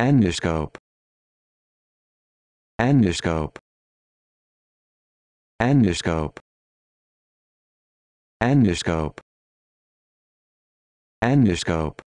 endoscope endoscope endoscope endoscope endoscope